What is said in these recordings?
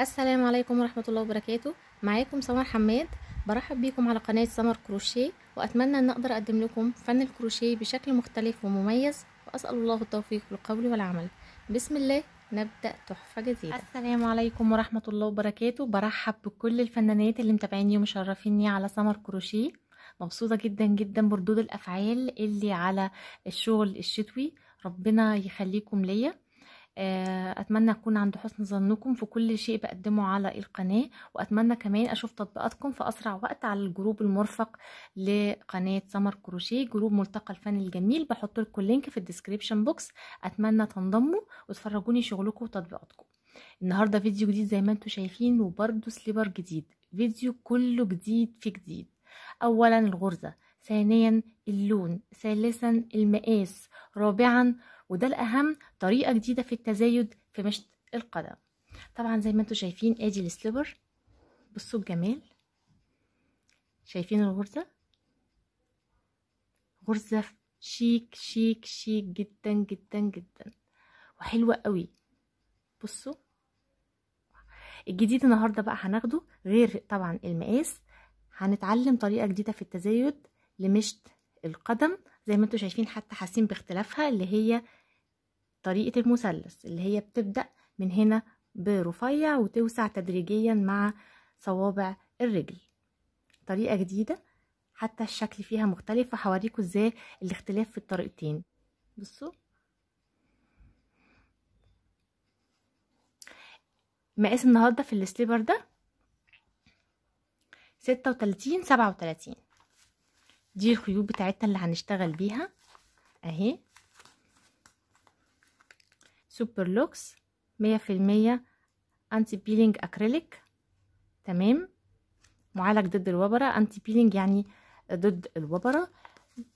السلام عليكم ورحمة الله وبركاته معاكم سمر حماد برحب بيكم على قناة سمر كروشيه وأتمنى أن أقدر أقدم لكم فن الكروشيه بشكل مختلف ومميز وأسأل الله التوفيق بالقول والعمل بسم الله نبدأ تحفة جديدة السلام عليكم ورحمة الله وبركاته برحب بكل الفنانات اللي متابعيني ومشرفيني على سمر كروشيه مبسوطة جدا جدا بردود الأفعال اللي على الشغل الشتوي ربنا يخليكم ليا آه، اتمنى اكون عند حسن ظنكم في كل شيء بقدمه على القناه واتمنى كمان اشوف تطبيقاتكم في اسرع وقت على الجروب المرفق لقناه سمر كروشيه جروب ملتقى الفن الجميل بحط لكم لينك في الديسكريبشن بوكس اتمنى تنضموا وتفرجوني شغلكم وتطبيقاتكم النهارده فيديو جديد زي ما انتم شايفين وبرده سليبر جديد فيديو كله جديد في جديد اولا الغرزه ثانيا اللون ثالثا المقاس رابعا وده الأهم طريقة جديدة في التزايد في مشط القدم طبعا زي ما انتم شايفين ادي السليبر بصوا بجمال شايفين الغرزة غرزة شيك شيك شيك جدا جدا جدا وحلوة قوي بصوا الجديد النهاردة بقى هناخده غير طبعا المقاس هنتعلم طريقة جديدة في التزايد لمشط القدم زي ما انتم شايفين حتى حاسين باختلافها اللي هي طريقة المثلث اللي هي بتبدأ من هنا برفيع وتوسع تدريجيا مع صوابع الرجل طريقة جديدة حتى الشكل فيها مختلف وهوريكم ازاي الاختلاف في الطريقتين بصوا مقاس النهاردة في السليبر ده ستة وتلاتين سبعة وتلاتين دي الخيوط بتاعتنا اللي هنشتغل بيها اهي سوبر لوكس مية في المية انتي بيلينج اكريليك تمام معالج ضد الوبرة انتي بيلينج يعني ضد الوبرة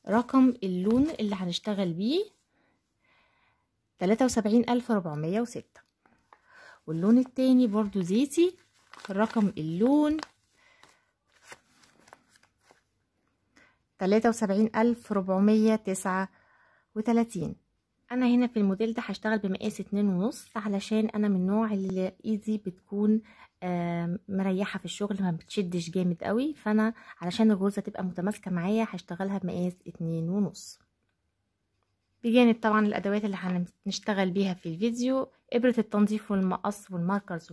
رقم اللون اللي هنشتغل بيه تلاتة وسبعين ألف ربعمية وستة واللون التاني برضو زيتي رقم اللون تلاتة وسبعين ألف ربعمية تسعة وتلاتين انا هنا في الموديل ده هشتغل بمقاس اتنين ونص علشان انا من النوع اللي ايدي بتكون مريحه في الشغل ما بتشدش جامد قوي فانا علشان الغرزه تبقى متماسكه معايا هشتغلها بمقاس اتنين ونص بجانب طبعا الادوات اللي هنشتغل بيها في الفيديو ابره التنظيف والمقص والماركرز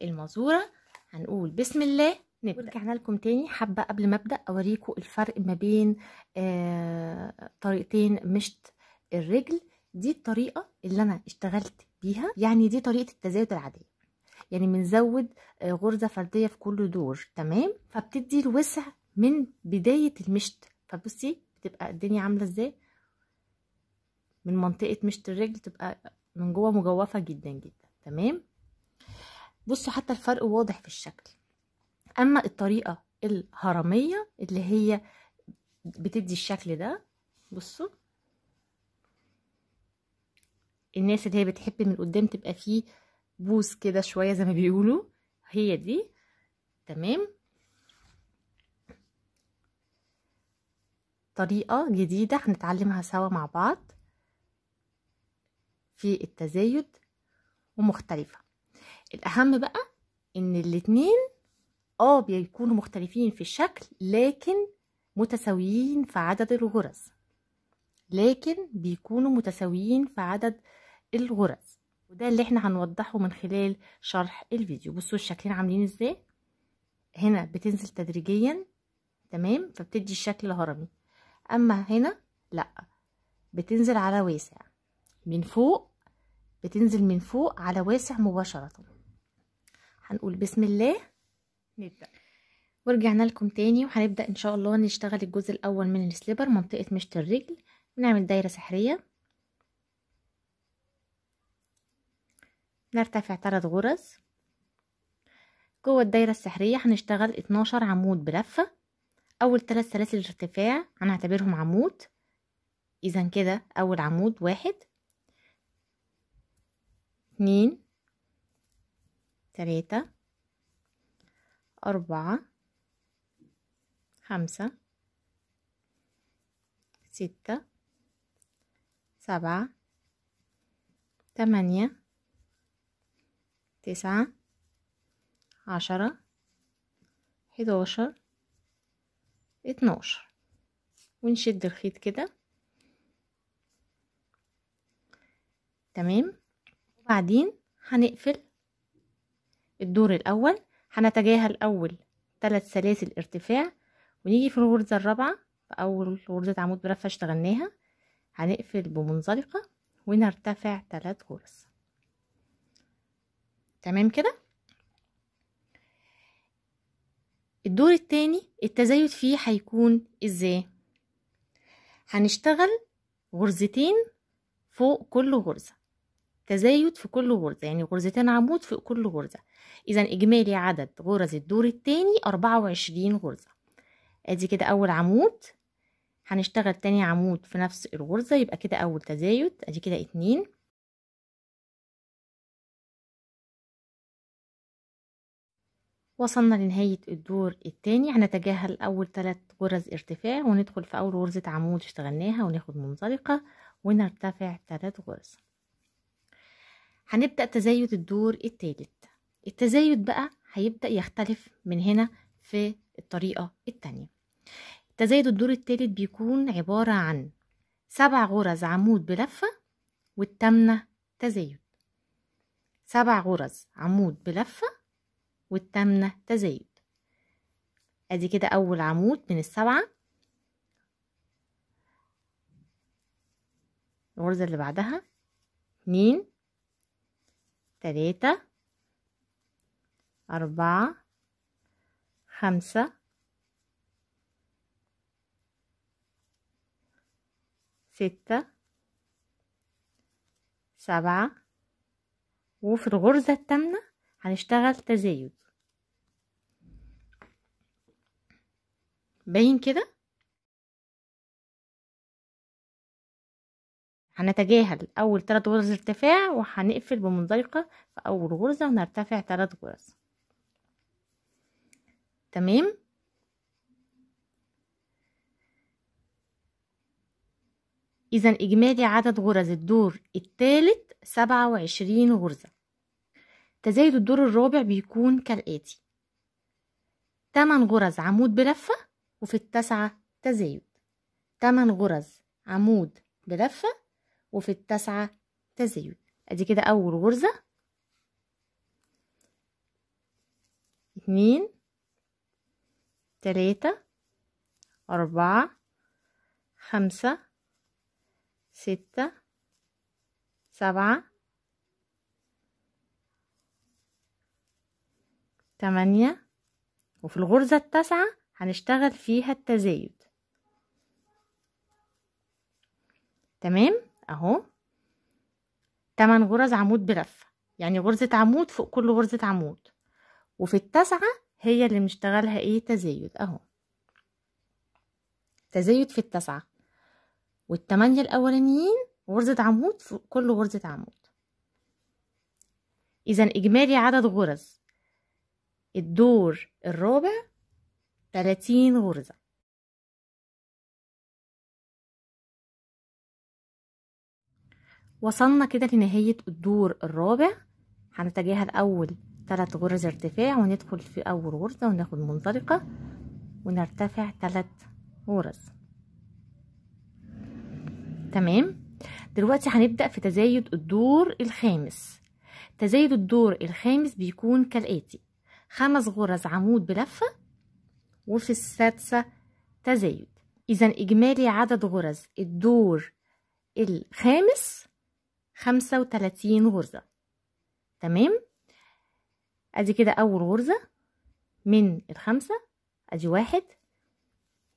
والمزوره هنقول بسم الله نبدا ورجعنا لكم تاني حابه قبل ما ابدا اوريكم الفرق ما بين آه، طريقتين مشط الرجل دي الطريقه اللي انا اشتغلت بيها يعني دي طريقه التزايد العاديه يعني بنزود آه، غرزه فرديه في كل دور تمام فبتدي الوسع من بدايه المشط فبصي بتبقى الدنيا عامله ازاي من منطقه مشط الرجل تبقى من جوه مجوفه جدا جدا تمام بصوا حتى الفرق واضح في الشكل اما الطريقه الهرميه اللي هي بتدي الشكل ده بصوا الناس اللي هي بتحب من قدام تبقى فيه بوس كده شويه زي ما بيقولوا هي دي تمام طريقه جديده هنتعلمها سوا مع بعض في التزايد ومختلفه الاهم بقى ان الاتنين اه بيكونوا مختلفين في الشكل لكن متساويين في عدد الغرز لكن بيكونوا متساويين في عدد الغرز وده اللي احنا هنوضحه من خلال شرح الفيديو بصوا الشكلين عاملين ازاي هنا بتنزل تدريجيا تمام فبتدي الشكل الهرمي اما هنا لا بتنزل على واسع من فوق بتنزل من فوق على واسع مباشرة هنقول بسم الله نبدأ ورجعنا لكم تاني وهنبدأ ان شاء الله نشتغل الجزء الاول من السليبر منطقة مشط الرجل ونعمل دايرة سحرية نرتفع ثلاث غرز جوه الدايرة السحرية هنشتغل اتناشر عمود بلفة أول ثلاث سلاسل ارتفاع هنعتبرهم عمود إذا كده أول عمود واحد اتنين تلاتة أربعة خمسة ستة سبعة تمانية تسعة عشرة حداشر اتناشر ونشد الخيط كده تمام وبعدين هنقفل الدور الاول هنتجاهل اول ثلاث سلاسل ارتفاع ونيجي في الغرزه الرابعه في اول غرزه عمود برفة اشتغلناها هنقفل بمنزلقه ونرتفع ثلاث غرز تمام كده الدور التاني التزايد فيه هيكون ازاي هنشتغل غرزتين فوق كل غرزة تزايد في كل غرزة يعني غرزتين عمود فوق كل غرزة إذا إجمالي عدد غرز الدور التاني أربعة وعشرين غرزة أدي كده أول عمود هنشتغل تاني عمود في نفس الغرزة يبقى كده أول تزايد أدي كده اتنين وصلنا لنهاية الدور التاني هنتجاهل أول ثلاث غرز ارتفاع وندخل في أول غرزة عمود اشتغلناها وناخد منزلقة ونرتفع ثلاث غرز هنبدأ تزايد الدور التالت التزايد بقى هيبدأ يختلف من هنا في الطريقة التانية تزايد الدور التالت بيكون عبارة عن سبع غرز عمود بلفة والتامنة تزايد سبع غرز عمود بلفة والثامنة تزايد ادي كده اول عمود من السبعة الغرزة اللي بعدها اتنين تلاتة أربعة خمسة ستة سبعة وفي الغرزة التامنة هنشتغل تزايد باين كده هنتجاهل اول ثلاث غرز ارتفاع وهنقفل بمنزلقه في اول غرزه ونرتفع ثلاث غرز تمام اذا اجمالي عدد غرز الدور الثالث سبعة وعشرين غرزه تزايد الدور الرابع بيكون كالاتي 8 غرز عمود بلفه وفي التاسعة تزايد تمن غرز عمود بلفة وفي التاسعة تزايد ادي كده اول غرزة اتنين تلاتة أربعة خمسة ستة سبعة تمانية وفي الغرزة التاسعة هنشتغل فيها التزايد تمام اهو تمن غرز عمود بلفه يعني غرزه عمود فوق كل غرزه عمود وفي التاسعه هي اللي بنشتغلها ايه تزايد اهو تزايد في التاسعه والتمانية الاولانيين غرزه عمود فوق كل غرزه عمود اذا اجمالي عدد غرز الدور الرابع 30 غرزة وصلنا كده لنهاية الدور الرابع هنتجاهل أول ثلاث غرز ارتفاع وندخل في أول غرزة وناخد منطلقة ونرتفع ثلاث غرز تمام دلوقتي هنبدأ في تزايد الدور الخامس تزايد الدور الخامس بيكون كالآتي خمس غرز عمود بلفة وفي السادسة تزايد إذا إجمالي عدد غرز الدور الخامس خمسة وتلاتين غرزة تمام أدي كده أول غرزة من الخمسة أدي واحد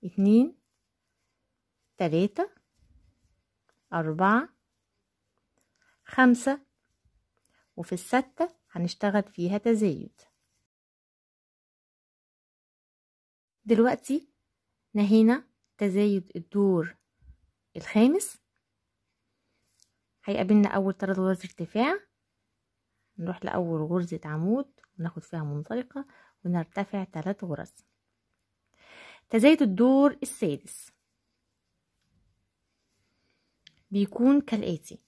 اتنين تلاتة أربعة خمسة وفي الستة هنشتغل فيها تزايد دلوقتي نهينا تزايد الدور الخامس هيقابلنا أول ثلاث غرز ارتفاع نروح لأول غرزة عمود وناخد فيها منطلقة ونرتفع ثلاث غرز تزايد الدور السادس بيكون كالآتي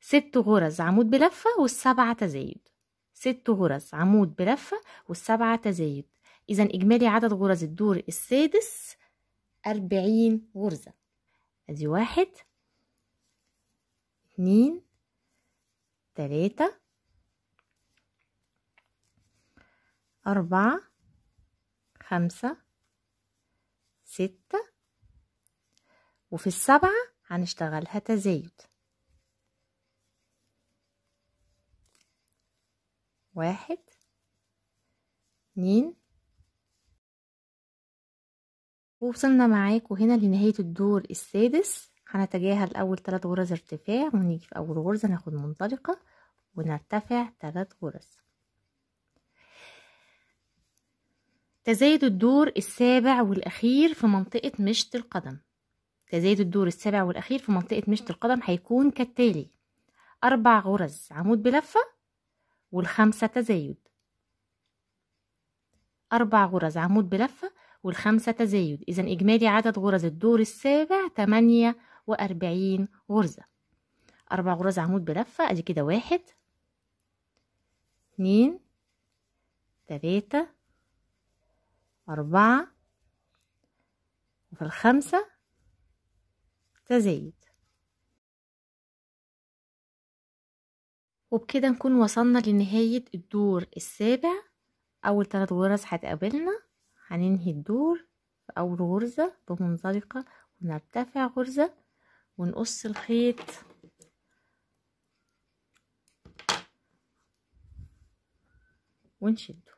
ست غرز عمود بلفة والسبعة تزايد ست غرز عمود بلفة والسبعة تزايد إذا إجمالي عدد غرز الدور السادس أربعين غرزة أدي واحد اتنين تلاتة أربعة خمسة ستة وفي السبعة هنشتغلها تزايد واحد اتنين ووصلنا معاكم هنا لنهاية الدور السادس هنتجاهل أول ثلاث غرز ارتفاع ونيجي في أول غرزة ناخد منطلقة ونرتفع ثلاث غرز تزايد الدور السابع والأخير في منطقة مشط القدم تزايد الدور السابع والأخير في منطقة مشط القدم هيكون كالتالي أربع غرز عمود بلفة والخمسة تزايد أربع غرز عمود بلفة والخمسة تزايد إذا إجمالي عدد غرز الدور السابع تمانية وأربعين غرزة أربع غرز عمود بلفة أدي كده واحد اتنين تلاتة أربعة وفي الخمسة تزايد وبكده نكون وصلنا لنهاية الدور السابع اول ثلاث غرز هتقابلنا هننهي الدور في اول غرزه بمنزلقه ونرتفع غرزه ونقص الخيط ونشده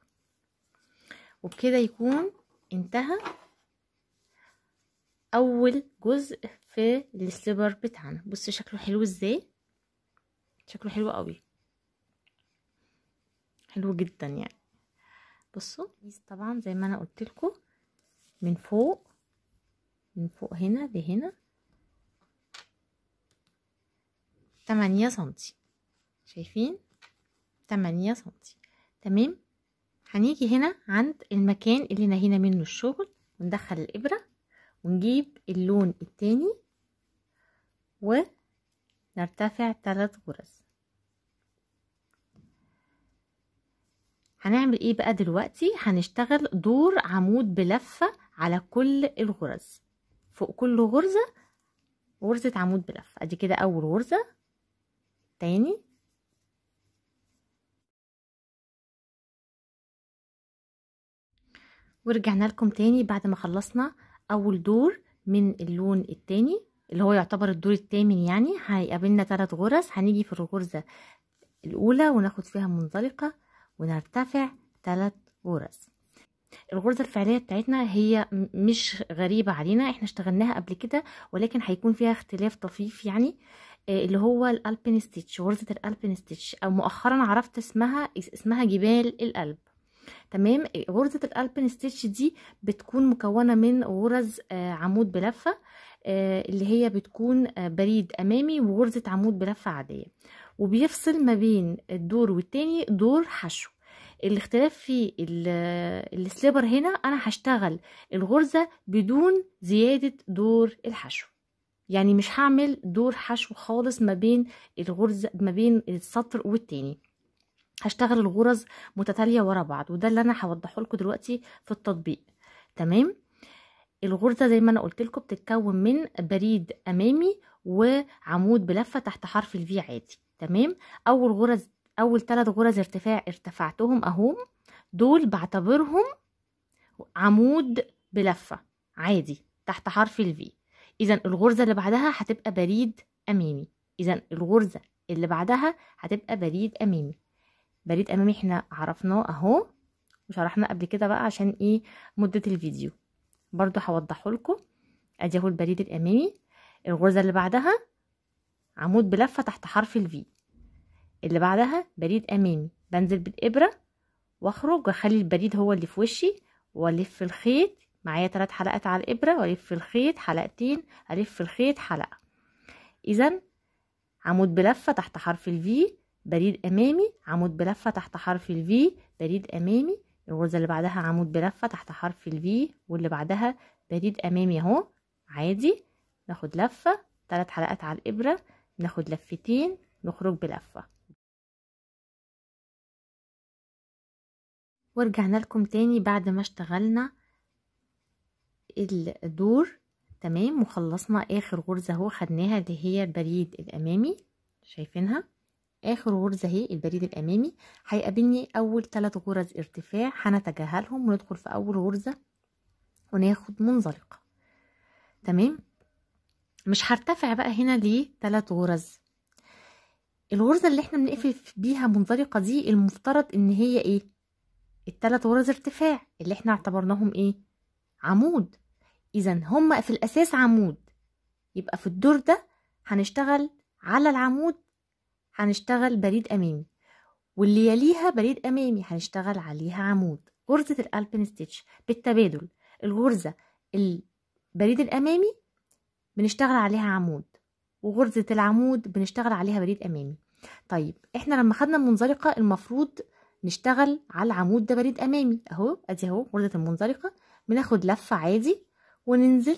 وبكده يكون انتهى اول جزء في السليبر بتاعنا بص شكله حلو ازاي شكله حلو قوي حلو جدا يعني بصوا طبعا زي ما انا قلت لكم من فوق من فوق هنا لهنا تمانية سنتي شايفين تمانية سنتي تمام هنيجي هنا عند المكان اللي نهينا منه الشغل وندخل الابرة ونجيب اللون التاني ونرتفع تلات غرز هنعمل ايه بقى دلوقتي هنشتغل دور عمود بلفة على كل الغرز فوق كل غرزة غرزة عمود بلفة ادي كده اول غرزة تاني ورجعنا لكم تاني بعد ما خلصنا اول دور من اللون التاني اللي هو يعتبر الدور التامن يعني هيقابلنا ثلاث غرز هنيجي في الغرزة الاولى وناخد فيها منزلقة ونرتفع ثلاث غرز الغرزة الفعلية بتاعتنا هي مش غريبة علينا احنا اشتغلناها قبل كده ولكن هيكون فيها اختلاف طفيف يعني آه، اللي هو الالبين ستيتش غرزة الالبين ستيتش او مؤخرا عرفت اسمها اسمها جبال القلب تمام آه، غرزة الالبين ستيتش دي بتكون مكونة من غرز آه، عمود بلفة اللي هي بتكون بريد امامي وغرزة عمود بلفة عادية وبيفصل ما بين الدور والتاني دور حشو الاختلاف في السليبر هنا انا هشتغل الغرزة بدون زيادة دور الحشو يعني مش هعمل دور حشو خالص ما بين الغرزة ما بين السطر والتاني هشتغل الغرز متتالية ورا بعض وده اللي انا هوضحه لكم دلوقتي في التطبيق تمام الغرزة زي ما انا قلت لكم بتتكون من بريد امامي وعمود بلفة تحت حرف الفي عادي تمام اول غرز اول ثلاث غرز ارتفاع ارتفعتهم اهم دول بعتبرهم عمود بلفه عادي تحت حرف الفي اذا الغرزه اللي بعدها هتبقى بريد امامي اذا الغرزه اللي بعدها هتبقى بريد امامي بريد امامي احنا عرفناه اهو وشرحنا قبل كده بقى عشان ايه مده الفيديو برضو هوضحه لكم ادي اهو البريد الامامي الغرزه اللي بعدها عمود بلفة تحت حرف ال الفي اللي بعدها بريد أمامي بنزل بالإبرة وأخرج وأخلي البريد هو اللي في وشي وألف الخيط معايا تلات حلقات على الإبرة وألف الخيط حلقتين ألف الخيط حلقة إذا عمود بلفة تحت حرف ال الفي بريد أمامي عمود بلفة تحت حرف ال الفي بريد أمامي الغرزة اللي بعدها عمود بلفة تحت حرف ال الفي واللي بعدها بريد أمامي أهو عادي ناخد لفة تلات حلقات على الإبرة ناخد لفتين نخرج بلفة ورجعنا لكم تاني بعد ما اشتغلنا الدور تمام وخلصنا اخر غرزة اهو خدناها اللي هي البريد الامامي شايفينها اخر غرزة اهي البريد الامامي هيقابلني اول تلات غرز ارتفاع هنتجاهلهم وندخل في اول غرزة وناخد منزلقة تمام مش هرتفع بقى هنا لثلاث غرز الغرزة اللي احنا بنقفل بيها منطلقة دي المفترض ان هي ايه التلات غرز ارتفاع اللي احنا اعتبرناهم ايه عمود اذا هما في الاساس عمود يبقى في الدور ده هنشتغل على العمود هنشتغل بريد امامي واللي يليها بريد امامي هنشتغل عليها عمود غرزة الالبن ستيتش بالتبادل الغرزة البريد الامامي بنشتغل عليها عمود وغرزة العمود بنشتغل عليها بريد أمامي طيب احنا لما خدنا المنزلقة المفروض نشتغل على العمود ده بريد أمامي اهو ادي اهو غرزة المنزلقة بناخد لفة عادي وننزل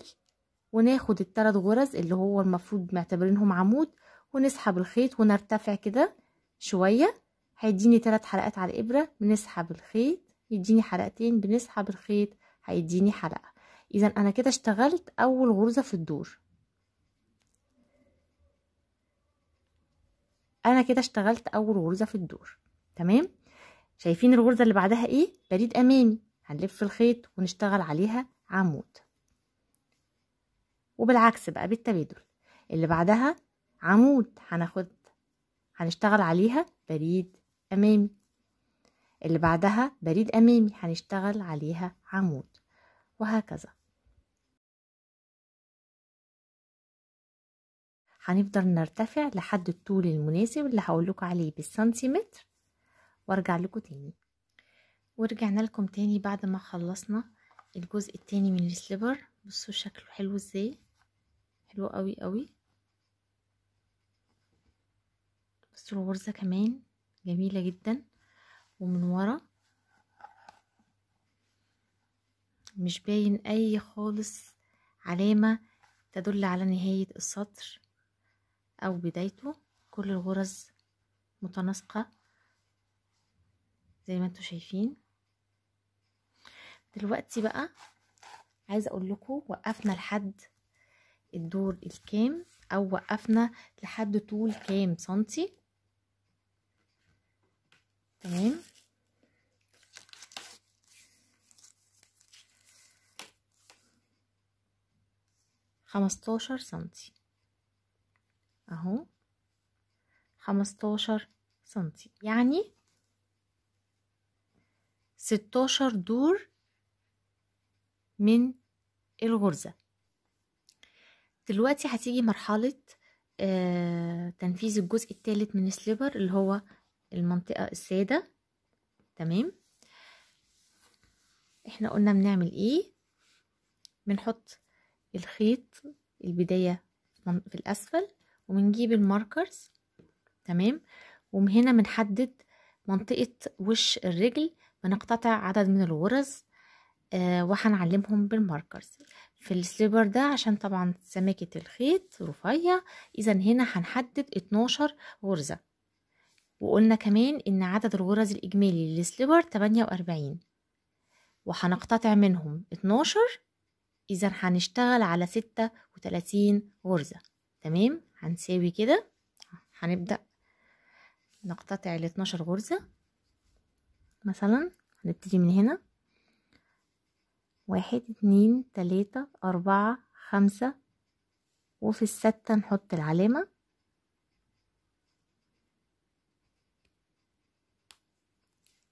وناخد التلات غرز اللي هو المفروض معتبرينهم عمود ونسحب الخيط ونرتفع كده شوية هيديني تلات حلقات على الإبرة بنسحب الخيط يديني حلقتين بنسحب الخيط هيديني حلقة إذا أنا كده اشتغلت أول غرزة في الدور انا كده اشتغلت اول غرزه في الدور تمام شايفين الغرزه اللي بعدها ايه بريد امامي هنلف الخيط ونشتغل عليها عمود وبالعكس بقى بالتبادل اللي بعدها عمود هناخد هنشتغل عليها بريد امامي اللي بعدها بريد امامي هنشتغل عليها عمود وهكذا هنفضل نرتفع لحد الطول المناسب اللي هقول لكم عليه بالسنتيمتر وارجع لكم تاني ورجعنا لكم تاني بعد ما خلصنا الجزء التاني من السليبر بصوا شكله حلو ازاي حلو قوي قوي بصوا الغرزة كمان جميلة جدا ومن ورا مش باين اي خالص علامة تدل على نهاية السطر أو بدايته كل الغرز متناسقة زي ما انتوا شايفين دلوقتي بقى عايزة أقول لكم وقفنا لحد الدور الكام أو وقفنا لحد طول كام سنتي تمام خمستاشر سنتي اهو خمستاشر سنتي يعني ستاشر دور من الغرزة دلوقتي هتيجي مرحلة آه تنفيذ الجزء الثالث من السليبر اللي هو المنطقة السادة تمام احنا قلنا بنعمل ايه بنحط الخيط البداية في الأسفل وبنجيب الماركرز تمام ومن هنا بنحدد منطقة وش الرجل بنقتطع عدد من الغرز آه وهنعلمهم بالماركرز في السليبر ده عشان طبعا سماكة الخيط رفيع اذا هنا هنحدد 12 غرزة وقلنا كمان ان عدد الغرز الاجمالي للسليبر 48 وهنقتطع منهم 12 اذا هنشتغل على 36 غرزة تمام هنساوي كده هنبدأ نقتطع ال 12 غرزة مثلا هنبتدي من هنا واحد اتنين تلاتة أربعة خمسة وفي الستة نحط العلامة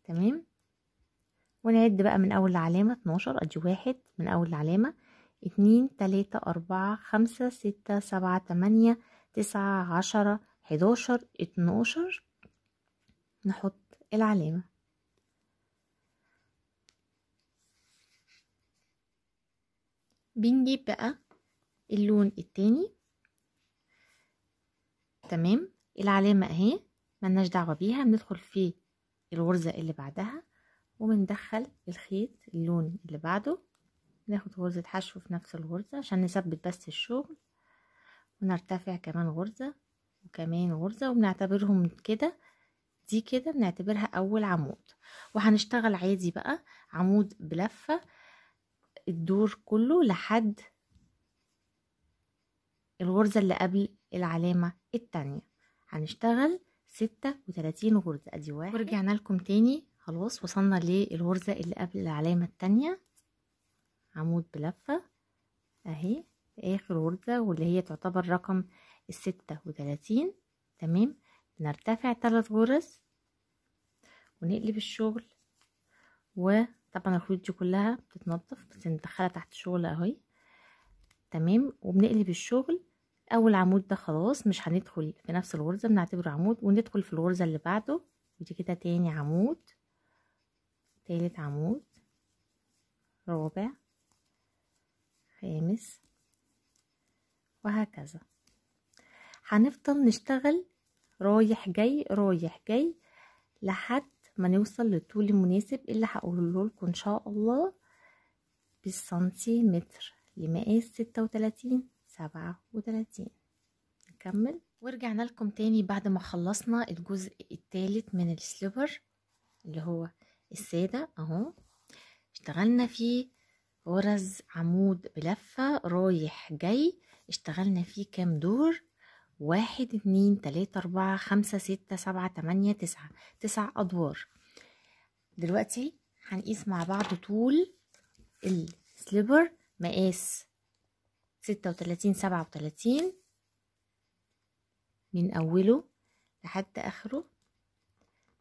تمام ونعد بقى من أول العلامة اتناشر أدي واحد من أول العلامة اتنين تلاتة أربعة خمسة ستة سبعة تمانية تسعة عشرة حداشر اتناشر نحط العلامة بنجيب بقى اللون التاني تمام العلامة اهي ملناش دعوة بيها بندخل في الغرزة اللي بعدها وبندخل الخيط اللون اللي بعده ناخد غرزة حشو في نفس الغرزة عشان نثبت بس الشغل ونرتفع كمان غرزة وكمان غرزة وبنعتبرهم كده دي كده بنعتبرها اول عمود وهنشتغل عادي بقى عمود بلفة الدور كله لحد الغرزة اللي قبل العلامة التانية هنشتغل ستة وتلاتين غرزة ادي واحد ورجعنا لكم تاني خلاص وصلنا للغرزة اللي قبل العلامة التانية عمود بلفة اهي اخر غرزه واللي هي تعتبر رقم الستة وثلاثين تمام بنرتفع ثلاث غرز ونقلب الشغل وطبعا الخيوط دي كلها بتتنضف بس ندخلها تحت الشغل اهي تمام وبنقلب الشغل اول عمود ده خلاص مش هندخل في نفس الغرزة بنعتبره عمود وندخل في الغرزة اللي بعده ودي كده تاني عمود تالت عمود رابع خامس وهكذا هنفضل نشتغل رايح جاي رايح جاي لحد ما نوصل للطول المناسب اللي هقوله لكم ان شاء الله بالسنتيمتر لمقاس ستة وتلاتين سبعة وتلاتين نكمل ورجعنا لكم تاني بعد ما خلصنا الجزء التالت من السليبر اللي هو السادة اهو اشتغلنا فيه غرز عمود بلفة رايح جاي اشتغلنا فيه كام دور واحد اتنين تلاتة اربعة خمسة ستة سبعة تمانية تسعة تسع ادوار دلوقتي هنقيس مع بعض طول السليبر مقاس ستة وتلاتين سبعة وتلاتين من اوله لحد اخره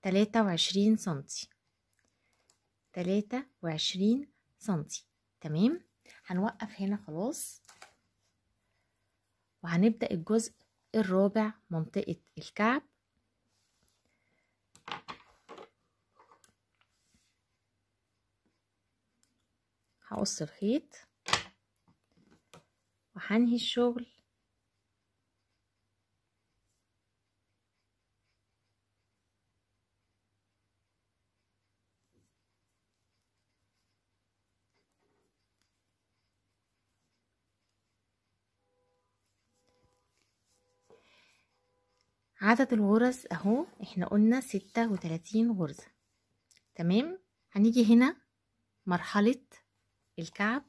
تلاتة وعشرين سنتي تلاتة وعشرين سنتي تمام هنوقف هنا خلاص وهنبدأ الجزء الرابع منطقة الكعب هقص الخيط وهنهي الشغل عدد الغرز اهو احنا قلنا ستة وتلاتين غرزة تمام هنيجي هنا مرحلة الكعب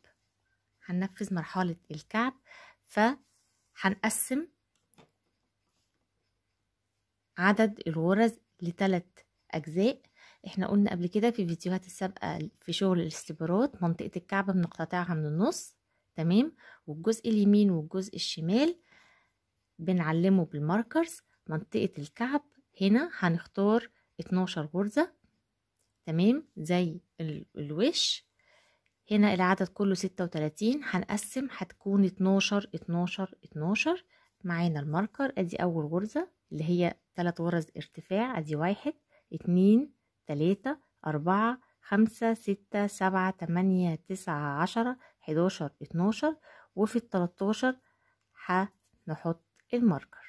هننفذ مرحلة الكعب فهنقسم عدد الغرز لتلات أجزاء احنا قلنا قبل كده في الفيديوهات السابقة في شغل الاستبارات منطقة الكعب بنقتطعها من النص تمام والجزء اليمين والجزء الشمال بنعلمه بالماركرز منطقة الكعب هنا هنختار 12 غرزة تمام زي الوش هنا العدد كله 36 هنقسم هتكون 12 12 12 معانا الماركر ادي اول غرزة اللي هي تلات غرز ارتفاع ادي واحد اتنين تلاتة اربعة خمسة ستة سبعة تمانية تسعة عشرة حداشر اتناشر وفي التلاتاشر هنحط الماركر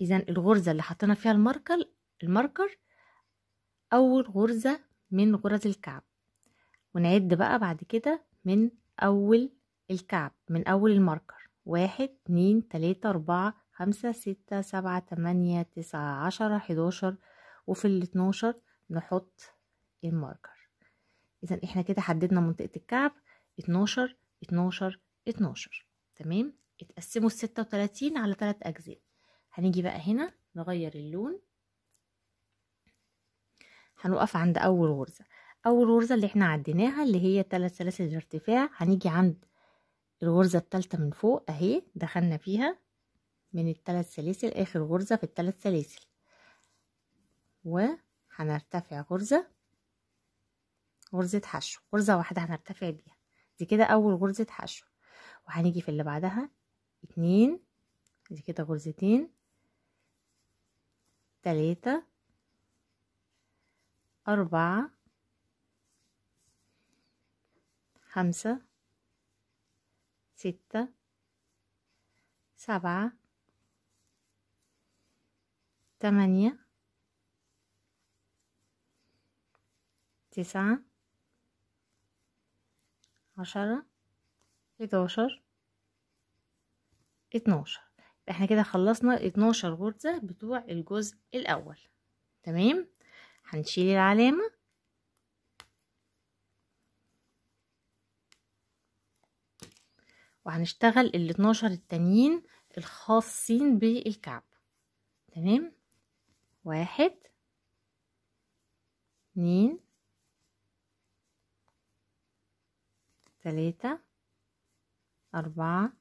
اذا الغرزه اللي حطينا فيها الماركر الماركر اول غرزه من غرز الكعب ونعد بقى بعد كده من اول الكعب من اول الماركر واحد اتنين تلاته اربعه خمسه سته سبعه تمانيه تسعه عشره حداشر وفي الاتناشر نحط الماركر اذا احنا كده حددنا منطقه الكعب اتناشر اتناشر اتناشر تمام اتقسموا الستة وتلاتين على تلات أجزاء هنيجي بقى هنا نغير اللون هنقف عند اول غرزة اول غرزة اللي احنا عديناها اللي هي ثلاث سلاسل ارتفاع هنيجي عند الغرزة التالتة من فوق اهي دخلنا فيها من الثلاث سلاسل اخر غرزة في الثلاث سلاسل وهنرتفع غرزة غرزة حشو غرزة واحدة هنرتفع بيها دي كده اول غرزة حشو وهنيجي في اللي بعدها اتنين دي كده غرزتين ثلاثة أربعة خمسة ستة سبعة ثمانية تسعة عشرة حداشر اتناشر احنا كده خلصنا 12 غرزة بتوع الجزء الاول تمام هنشيل العلامة وهنشتغل ال 12 التانيين الخاصين بالكعب تمام واحد اتنين تلاتة أربعة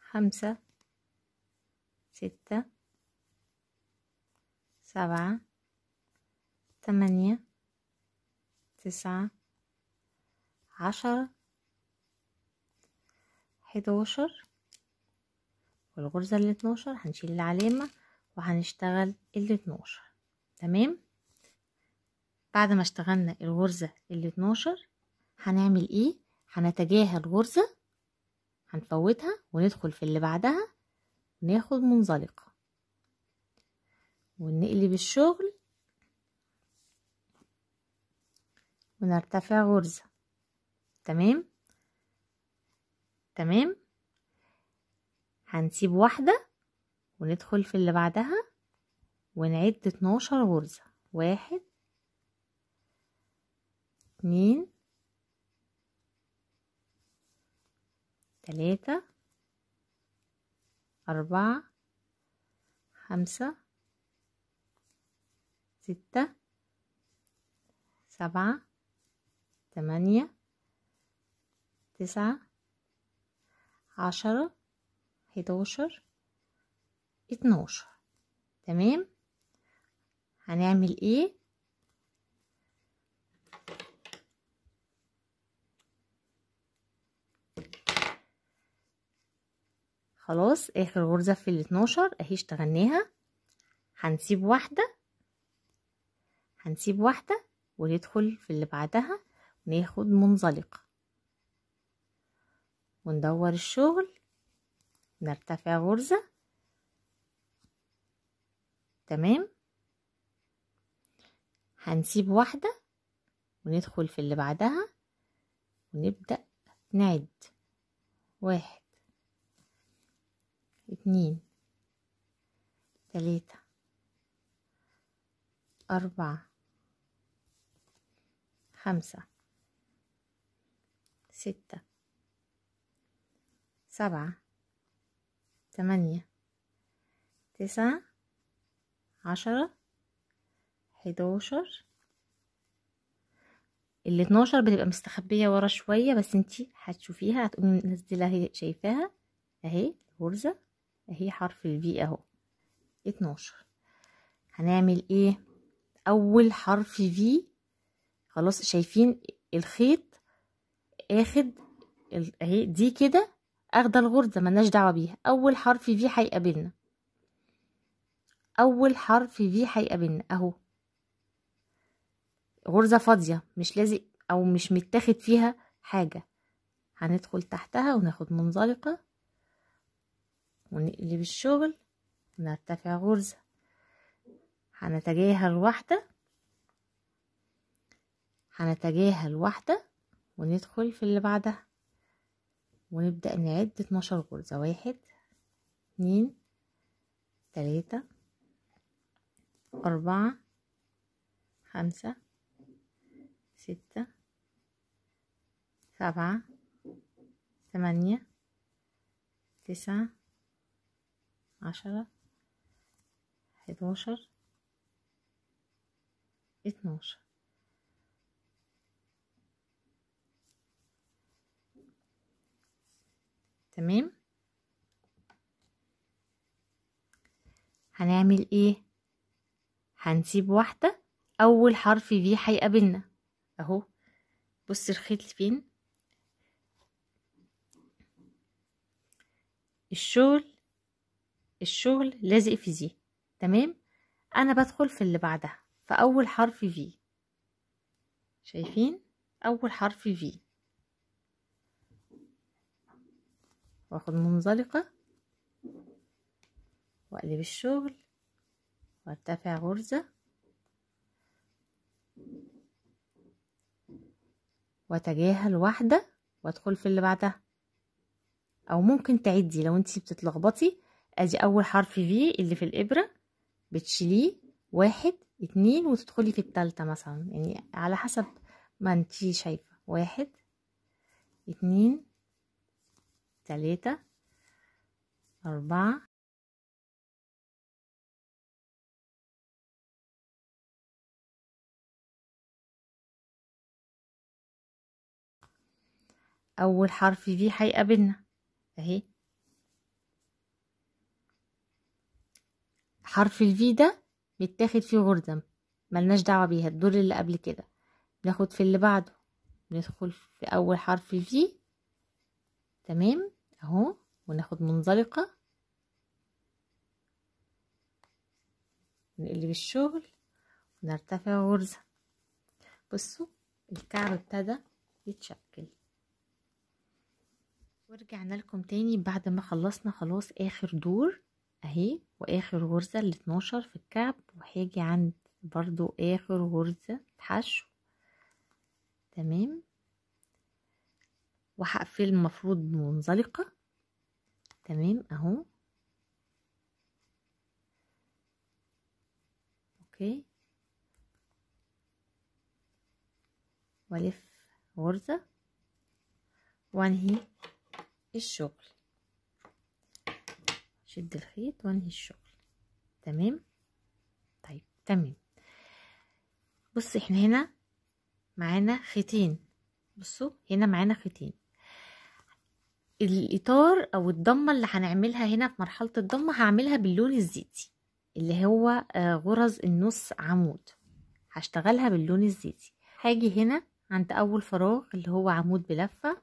خمسة ستة سبعة ثمانية تسعة عشرة حداشر والغرزة الاتناشر هنشيل العلامة وهنشتغل الاتناشر تمام بعد ما اشتغلنا الغرزة الاتناشر هنعمل ايه هنتجاهل غرزة هنفوتها وندخل في اللي بعدها ناخد منزلقة ونقلب الشغل ونرتفع غرزة تمام تمام هنسيب واحدة وندخل في اللي بعدها ونعد اتناشر غرزة واحد اتنين تلاتة أربعة خمسة ستة سبعة تمانية تسعة عشرة حداشر اتناشر تمام هنعمل ايه خلاص اخر غرزة في الاتناشر اهي اشتغلناها هنسيب واحدة هنسيب واحدة وندخل في اللي بعدها ناخد منزلقة وندور الشغل نرتفع غرزة تمام هنسيب واحدة وندخل في اللي بعدها ونبدأ نعد واحد اتنين تلاتة أربعة خمسة ستة سبعة تمانية تسعة عشرة حداشر الاتناشر بتبقى مستخبية ورا شوية بس انتي هتشوفيها هتقومي نازله هي شايفاها اهي الغرزة اهي حرف الفي اهو اتناشر هنعمل ايه اول حرف في خلاص شايفين الخيط اخد اهي دي كده اخده الغرزه ملناش دعوه بيها اول حرف في هيقابلنا اول حرف في هيقابلنا اهو غرزه فاضيه مش لازق او مش متاخد فيها حاجه هندخل تحتها وناخد منزلقه ونقلب الشغل ونرتفع غرزة هنتجاهل واحدة هنتجاهل واحدة وندخل في اللي بعدها ونبدأ نعد اتناشر غرزة واحد اتنين تلاتة أربعة خمسة ستة سبعة ثمانية تسعة عشرة حداشر اتناشر تمام هنعمل ايه هنسيب واحدة اول حرف في هيقابلنا اهو بص الخيط فين الشغل الشغل لازق في زي تمام انا بدخل في اللي بعدها فاول حرف في شايفين اول حرف في واخد منزلقه واقلب الشغل وارتفع غرزه واتجاهل واحده وادخل في اللي بعدها او ممكن تعدي لو انتي بتتلخبطي ادي اول حرف في اللي في الابره بتشيليه واحد اتنين وتدخلي في التالتة مثلا يعني على حسب ما انتي شايفة واحد اتنين تلاتة أربعة أول حرف في هيقابلنا أهي حرف الفي ده بيتاخد فيه غرزة ملناش دعوة بيها الدور اللي قبل كده بناخد في اللي بعده ندخل في أول حرف الفي تمام أهو وناخد منزلقة نقلب الشغل ونرتفع غرزة بصوا الكعب ابتدى يتشكل ورجعنا لكم تاني بعد ما خلصنا خلاص اخر دور اهي واخر غرزة ال 12 في الكعب وهاجي عند برضو اخر غرزة حشو تمام وهقفل المفروض منزلقة تمام اهو اوكي والف غرزة وانهي الشغل شد الخيط وانهي الشغل تمام طيب تمام بص احنا هنا معانا خيطين بصوا هنا معانا خيطين الاطار او الضمه اللي هنعملها هنا في مرحله الضمه هعملها باللون الزيتي اللي هو آه، غرز النص عمود هشتغلها باللون الزيتي هاجي هنا عند اول فراغ اللي هو عمود بلفه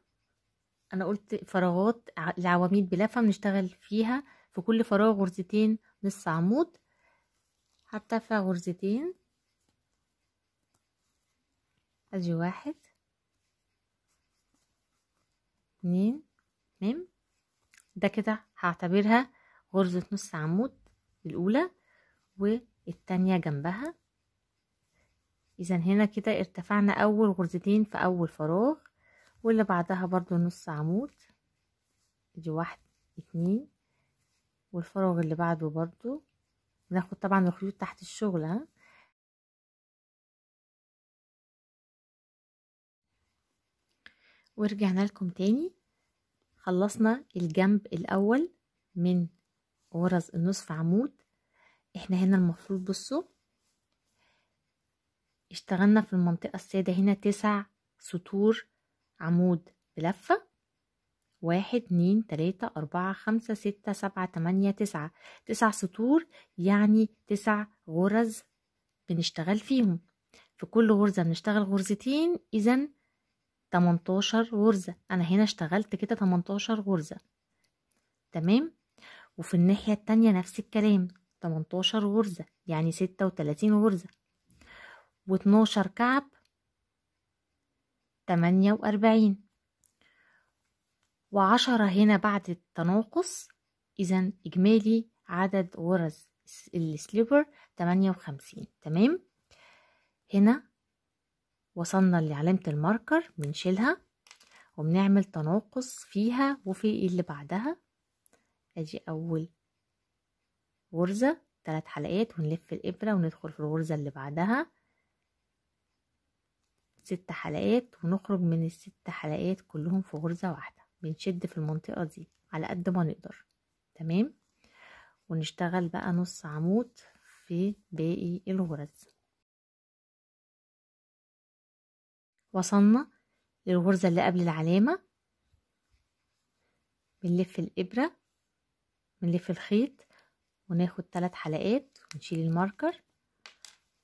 انا قلت فراغات العواميد بلفه بنشتغل فيها في كل فراغ غرزتين نص عمود هرتفع غرزتين ادي واحد اتنين تمام ده كده هعتبرها غرزة نص عمود الاولى والتانية جنبها اذا هنا كده ارتفعنا اول غرزتين في اول فراغ واللي بعدها برضو نص عمود ادي واحد اتنين والفراغ اللي بعده برضو بناخد طبعا الخيوط تحت الشغل ها ورجعنا لكم تاني خلصنا الجنب الاول من غرز النصف عمود احنا هنا المفروض بصوا اشتغلنا في المنطقة السادة هنا تسع سطور عمود بلفة واحد اتنين تلاتة أربعة خمسة ستة سبعة تمانية تسعة تسع سطور يعني تسع غرز بنشتغل فيهم في كل غرزة بنشتغل غرزتين إذا تمنتاشر غرزة أنا هنا اشتغلت كده تمنتاشر غرزة تمام وفي الناحية التانية نفس الكلام تمنتاشر غرزة يعني ستة وتلاتين غرزة واتناشر كعب تمانية وأربعين وعشرة هنا بعد التناقص إذا إجمالي عدد غرز السليبر تمانية وخمسين تمام هنا وصلنا لعلامة الماركر بنشيلها وبنعمل تناقص فيها وفي اللي بعدها ادي اول غرزة تلات حلقات ونلف الابرة وندخل في الغرزة اللي بعدها ست حلقات ونخرج من الست حلقات كلهم في غرزة واحدة بنشد في المنطقة دي على قد ما نقدر تمام ونشتغل بقى نص عمود في باقي الغرز وصلنا للغرزة اللي قبل العلامة بنلف الإبرة بنلف الخيط وناخد ثلاث حلقات ونشيل الماركر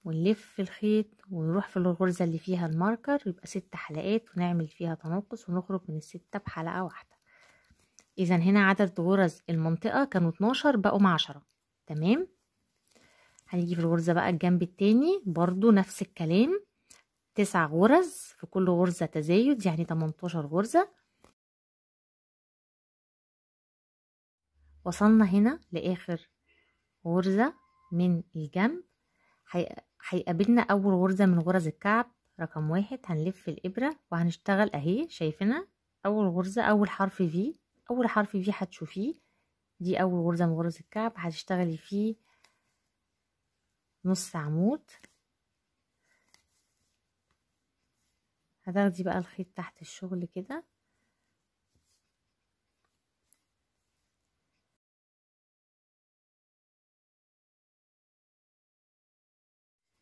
ونلف الخيط ونروح في الغرزة اللي فيها الماركر يبقى ست حلقات ونعمل فيها تناقص ونخرج من الستة بحلقة واحدة اذا هنا عدد غرز المنطقة كانوا 12 بقوا 10 تمام هنيجي في الغرزة بقى الجنب التاني برضو نفس الكلام تسع غرز في كل غرزة تزايد يعني 18 غرزة وصلنا هنا لآخر غرزة من الجنب هيقابلنا اول غرزة من غرز الكعب رقم واحد هنلف الابرة وهنشتغل اهي شايفينها اول غرزة اول حرف في اول حرف في هتشوفيه دي اول غرزة من غرز الكعب هتشتغلي فيه نص عمود هتاخدي بقى الخيط تحت الشغل كده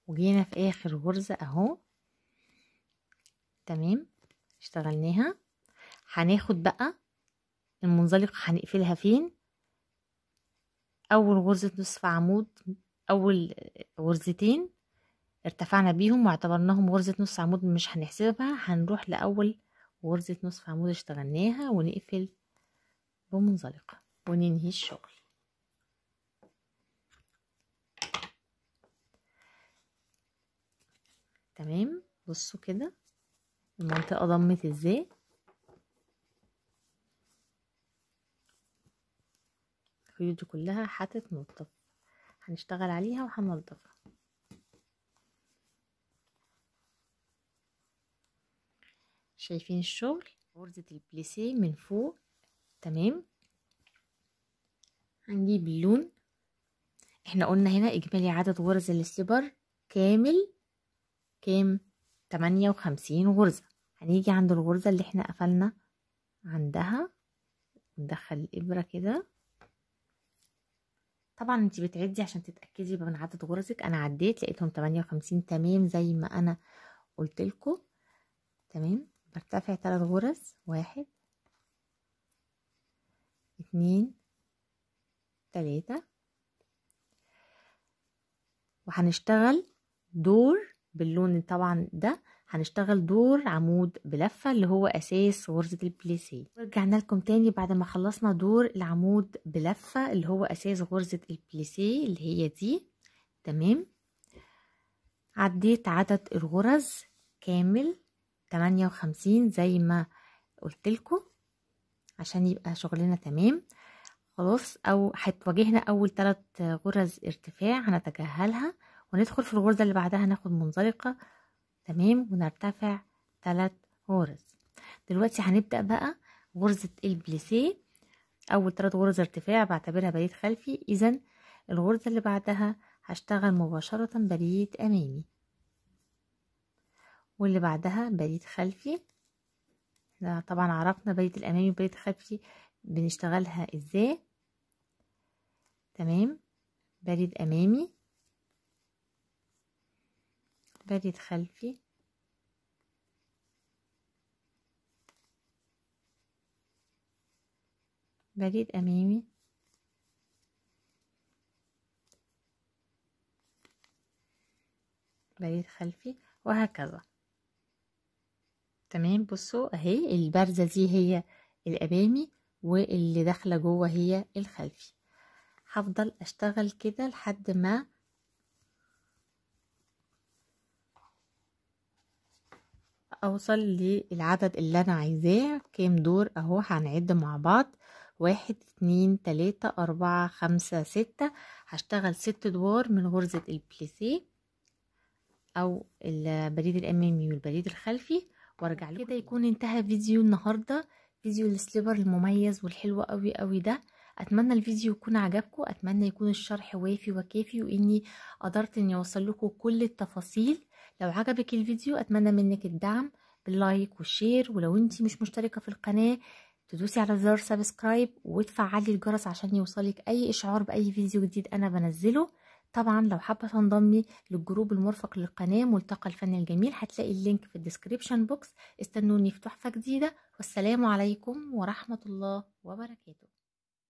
وجينا في اخر غرزة اهو تمام اشتغلناها هناخد بقى المنزلق هنقفلها فين اول غرزة نصف عمود اول غرزتين ارتفعنا بيهم واعتبرناهم غرزة نصف عمود مش هنحسبها هنروح لأول غرزة نصف عمود اشتغلناها ونقفل بمنزلقة وننهي الشغل تمام بصوا كده المنطقة ضمت ازاي الخيوط دي كلها هتتنضف هنشتغل عليها وهننضفها شايفين الشغل غرزة البليسيه من فوق تمام هنجيب اللون احنا قلنا هنا اجمالي عدد غرز السليبر كامل كام تمانية وخمسين غرزة هنيجي عند الغرزة اللي احنا قفلنا عندها ندخل الإبرة كده طبعا انت بتعدي عشان تتأكدي من عدد غرزك انا عديت لقيتهم تمانية وخمسين تمام زي ما انا قلتلكوا تمام برتفع تلات غرز واحد اتنين تلاتة وهنشتغل دور باللون طبعا ده هنشتغل دور عمود بلفه اللي هو اساس غرزه البليسيه رجعنا لكم تاني بعد ما خلصنا دور العمود بلفه اللي هو اساس غرزه البليسيه اللي هي دي تمام عديت عدد الغرز كامل 58 زي ما قلت لكم عشان يبقى شغلنا تمام خلاص او هتواجهنا اول ثلاث غرز ارتفاع هنتجاهلها وندخل في الغرزة اللي بعدها ناخد منزلقة تمام ونرتفع ثلاث غرز دلوقتي هنبدأ بقى غرزة البليسيه أول ثلاث غرز ارتفاع بعتبرها بريد خلفي إذا الغرزة اللي بعدها هشتغل مباشرة بريد أمامي واللي بعدها بريد خلفي ده طبعا عرفنا بريد الأمامي وبريد الخلفي بنشتغلها إزاي تمام بريد أمامي بريد خلفي بريد أمامي بريد خلفي وهكذا تمام بصوا اهي البارزة دي هي الأمامي واللي داخلة جوه هي الخلفي هفضل أشتغل كده لحد ما اوصل للعدد اللي انا عايزاه كام دور اهو هنعد مع بعض واحد اتنين تلاتة اربعة خمسة ستة هشتغل ست ادوار من غرزة البليسيه او البريد الامامي والبريد الخلفي وارجع لكم كده يكون انتهى فيديو النهارده فيديو السليبر المميز والحلو قوي قوي ده اتمنى الفيديو يكون عجبكم اتمنى يكون الشرح وافي وكافي واني قدرت اني اوصل لكم كل التفاصيل لو عجبك الفيديو اتمنى منك الدعم باللايك والشير ولو انت مش مشتركة في القناة تدوسي على زر سبسكرايب وتفعلي الجرس عشان يوصلك اي اشعار باي فيديو جديد انا بنزله طبعا لو حابة تنضمي للجروب المرفق للقناة ملتقى الفن الجميل هتلاقي اللينك في الديسكريبشن بوكس استنوني في تحفة جديدة والسلام عليكم ورحمة الله وبركاته